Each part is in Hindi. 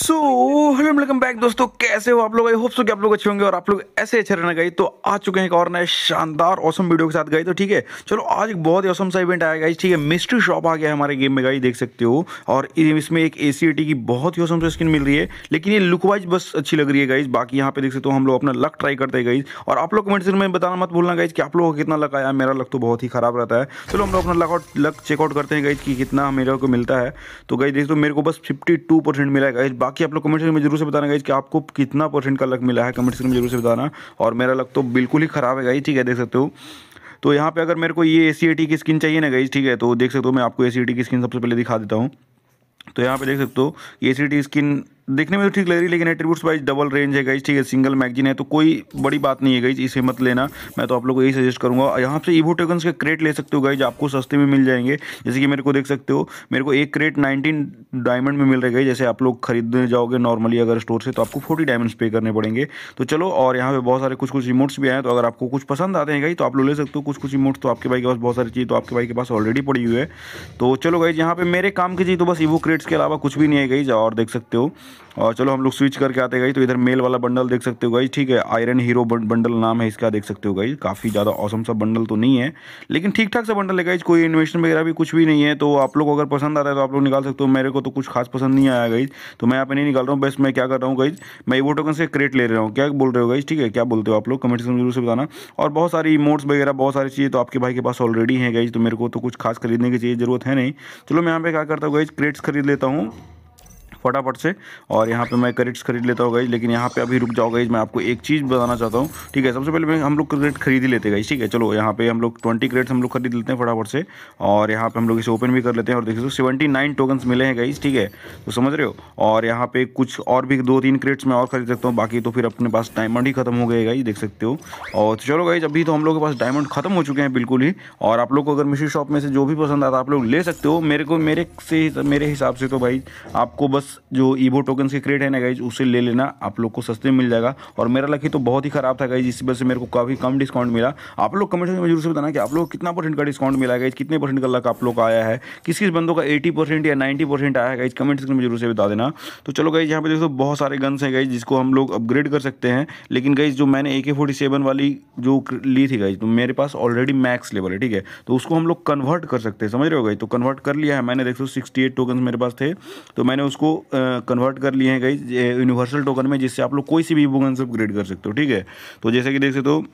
सो हेलो वेलकम बैक दोस्तों कैसे हो आप लोग आई होप सो कि आप लोग अच्छे होंगे और आप लोग ऐसे अच्छे रहना गई तो आ चुके हैं एक और नए शानदार औसम वीडियो के साथ गई तो ठीक है चलो आज एक बहुत ही औसम सा इवेंट आया गई ठीक है मिस्ट्री शॉप आ गया हमारे गेम में गई देख सकते हो और इसमें एक ए की बहुत ही औसम सा स्किन मिल रही है लेकिन ये लुक वाइज बस अच्छी लग रही है गाइज बाकी यहाँ पे देख सकते हो हम लोग अपना लक ट्राई करते हैं गाइज और आप लोग कमेंट में बताना मत भूलना गाइज कि आप लोगों को कितना लक आया मेरा लक तो बहुत ही खराब रहता है चलो हम लोग अपना लक लक चेकआउट करते हैं गाइज कि कितना मेरे को मिलता है तो गाइज देख दो मेरे को बस फिफ्टी मिला है गाइज बाकी आप लोग कमेंट सेक्शन में जरूर से बताना गाइज कि आपको कितना परसेंट का लक मिला है कमेंट सेक्शन में जरूर से बताना और मेरा लक तो बिल्कुल ही ख़राब है गाई ठीक है देख सकते हो तो यहाँ पे अगर मेरे को ये ए सी की स्किन चाहिए ना गाइज ठीक है तो देख सकते हो मैं आपको ए सी की स्किन सबसे पहले दिखा देता हूँ तो यहाँ पे देख सकते हो ए सी स्किन देखने में तो ठीक लग रही है लेकिन एट्रीब्यूट्स वाइज डबल रेंज है गाइज ठीक है सिंगल मैगजीन है तो कोई बड़ी बात नहीं है गाइज इसे मत लेना मैं तो आप लोग को यही सजेस्ट करूँगा यहाँ से ईवो टोकन्स के क्रेट ले सकते हो गाइज आपको सस्ते में मिल जाएंगे जैसे कि मेरे को देख सकते हो मेरे को एक क्रेट नाइनटीन डायमंड में मिल रहे गए जैसे आप लोग खरीदने जाओगे नॉर्मली अगर स्टोर से तो आपको फोर्टी डायमंड पे करने पड़ेंगे तो चलो और यहाँ पे बहुत सारे कुछ कुछ रिमोट्स भी आए हैं तो अगर आपको कुछ पसंद आते हैं गई तो आप लोग ले सकते हो कुछ कुछ रिमोट्स तो आपके भाई के पास बहुत सारी चीज़ तो आपके भाई के पास ऑलरेडी पड़ी हुई है तो चलो गई यहाँ पे मेरे काम की चीज़ तो बस ईवो क्रेट्स के अलावा कुछ भी नहीं है गई और देख सकते हो और चलो हम लोग स्विच करके आते गई तो इधर मेल वाला बंडल देख सकते हो गई ठीक है आयरन हीरो बंडल नाम है इसका देख सकते हो गई काफ़ी ज़्यादा औसम सा बंडल तो नहीं है लेकिन ठीक ठाक सा बंडल है गई कोई इन्वेस्टमेंट वगैरह भी कुछ भी नहीं है तो आप लोग अगर पसंद आता है तो आप लोग निकाल सकते हो मेरे को तो कुछ खास पसंद नहीं आया गई तो मैं यहाँ नहीं निकाल रहा हूँ बस मैं क्या कर रहा हूँ गई मैं वो टोकन से क्रेट ले रहा हूँ क्या बोल रहे हो गई ठीक है क्या बोलते हो आप लोग कमेंट सेक्शन में जरूर से बताना और बहुत सारी इमोट्स वगैरह बहुत सारी चीज़ें तो आपके भाई के पास ऑलरेडी हैं गई तो मेरे को तो कुछ खास खरीदने की चीज़ ज़रूरत है नहीं चलो मैं यहाँ पर क्या करता हूँ गई क्रेट्स खरीद लेता हूँ फटाफट से और यहाँ पे मैं क्रेडिट्स खरीद लेता हूँ गई लेकिन यहाँ पे अभी रुक जाओ गई मैं आपको एक चीज़ बताना चाहता हूँ ठीक है सबसे पहले मैं हम लोग क्रेडिट खरीद ही लेते गई ठीक है चलो यहाँ पे हम लोग ट्वेंटी क्रेडिट्स हम लोग खरीद लेते हैं फटाफट से और यहाँ पे हम लोग इसे ओपन भी कर लेते हैं और देखिए सेवेंटी नाइन टोकन्स मिले हैं गई ठीक है तो समझ रहे हो और यहाँ पे कुछ और भी दो तीन क्रेड्स मैं और खरीद सकता हूँ बाकी तो फिर अपने पास डायमंड ही खत्म हो गए गई देख सकते हो और तो चलो गई अभी तो हम लोग के पास डायमंड खत्म हो चुके हैं बिल्कुल ही और आप लोग को अगर मिशी शॉप में से जो भी पसंद आता आप लोग ले सकते हो मेरे को मेरे से मेरे हिसाब से तो भाई आपको बस जो ईवो टोकन के क्रेट है ना गाइज उसे ले लेना आप लोग को सस्ते में मिल जाएगा और मेरा लकी तो बहुत ही खराब था गाइज इसी वजह से मेरे को काफ़ी कम डिस्काउंट मिला आप लोग कमेंट में जरूर से बताना कि आप लोग कितना परसेंट का डिस्काउंट मिला गाइज कितने परसेंट का लक आप लोग का आया है किस किस बंदों का एटी परसेंट या नाइन्टी परसेंट आया है गाइज कमेंट सेक्शन में जरूर से बता देना तो चलो गाइज यहाँ पे देखो बहुत सारे गन्स हैं गाइज जिसको हम लोग अपग्रेड कर सकते हैं लेकिन गाइज जो मैंने ए के फोर्टी सेवन वाली जो ली थी गाइज तो मेरे पास ऑलरेडी मैक्स लेवल है ठीक है तो उसको हम लोग कन्वर्ट कर सकते हैं समझ रहे हो गाइज तो कन्वर्ट कर लिया है मैंने देखो सिक्सटी एट टोकन मेरे पास थे तो मैंने उसको कन्वर्ट कर लिए हैं गई यूनिवर्सल टोकन में जिससे आप लोग कोई सी भी बुक अपग्रेड कर सकते हो ठीक है तो जैसे कि देख सकते हो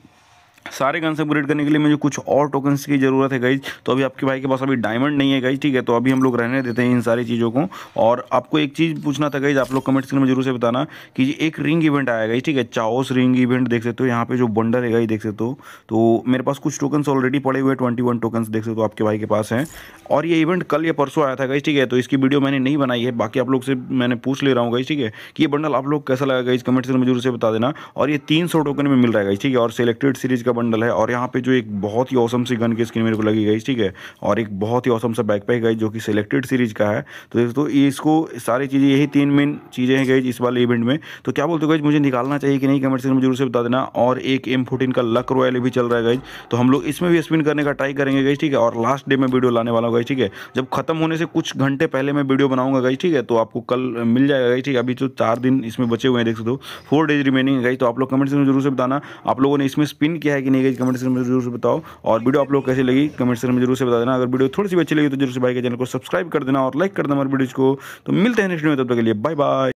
सारे गन्स अपग्रेड करने के लिए मुझे कुछ और टोकन्स की ज़रूरत है गाइज तो अभी आपके भाई के पास अभी डायमंड नहीं है गाइज ठीक है तो अभी हम लोग रहने देते हैं इन सारी चीज़ों को और आपको एक चीज़ पूछना था गाइज आप लोग कमेंट्स में जरूर से बताना कि एक रिंग इवेंट आया गाइज ठीक है चाओस रिंग इवेंट देख सकते हो यहाँ पे जो बंडल है गाइज देख सकते हो तो मेरे पास कुछ टोकन्स ऑलरेडी पड़े हुए ट्वेंटी वन टोकन्स देख सकते हो आपके भाई के पास हैं और ये इवेंट कल या परसों आया था गाइज ठीक है तो इसकी वीडियो मैंने नहीं बनाई है बाकी आप लोग से मैंने पूछ ले रहा हूँ गाइज ठीक है कि ये बंडल आप लोग कैसा लगा गाइज कमेंट्स में जरूर से बता देना और ये तीन टोकन में मिल रहा है गाइज ठीक है और सिलेक्टेड सीरीज का बंडल है और यहाँ पे जो एक बहुत ही औसम सी गन की स्किन मेरे को लगी गई ठीक है और एक बहुत ही औसम सा बैक पैक गई जो कि सिलेक्टेड सीरीज का है तो दोस्तों इसको सारी चीज़ें यही तीन मेन चीज़ें हैं गई इस वाले इवेंट में तो क्या बोलते हो गई मुझे निकालना चाहिए कि नहीं कमेंट सेक्शन में जरूर से बता देना और एक एम का लक रॉयल भी चल रहा है गई तो हम लोग इसमें भी स्पिन करने का ट्राई करेंगे गई ठीक है और लास्ट डे में वीडियो लाने वाला हूँ ठीक है जब खत्म होने से कुछ घंटे पहले मैं वीडियो बनाऊंगा गई ठीक है तो आपको कल मिल जाएगा गई ठीक है अभी जो तो चार दिन इसमें बचे हुए हैं देख सकते हो फोर डेज रिमेनिंग है गई तो आप लोग कमेंट सेक्शन में जरूर से बताना आप लोगों ने इसमें स्पिन किया है कि नहीं गई कमेंट सेक्शन में जरूर से बताओ और वीडियो आप लोग कैसे लगी कमेंट सेक्शन में जरूर से बता देना अगर वीडियो थोड़ी सी अच्छी लगी तो जरूर से भाई के चैनल को सब्सक्राइब कर देना और लाइक कर देना हमारे वीडियो को तो मिलते हैं नेक्स्ट वीडियो तब तक के लिए बाय बाय